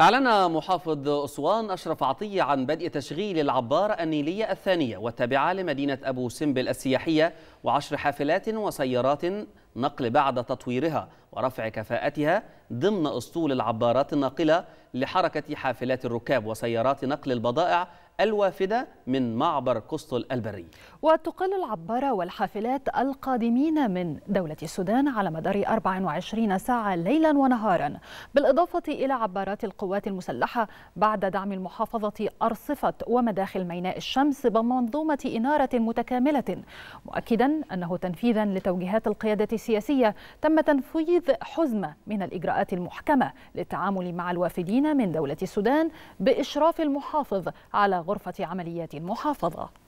أعلن محافظ أسوان أشرف عطية عن بدء تشغيل العبارة النيلية الثانية والتابعة لمدينة أبو سمبل السياحية وعشر حافلات وسيارات نقل بعد تطويرها ورفع كفاءتها ضمن أسطول العبارات الناقلة لحركة حافلات الركاب وسيارات نقل البضائع الوافدة من معبر قسطل البري وتقل العبارة والحافلات القادمين من دولة السودان على مدار 24 ساعة ليلا ونهارا بالإضافة إلى عبارات القوات المسلحة بعد دعم المحافظة أرصفة ومداخل ميناء الشمس بمنظومة إنارة متكاملة مؤكدا أنه تنفيذا لتوجيهات القيادة السياسية تم تنفيذ حزمة من الإجراءات المحكمة للتعامل مع الوافدين من دولة السودان بإشراف المحافظ على غرفة عمليات المحافظة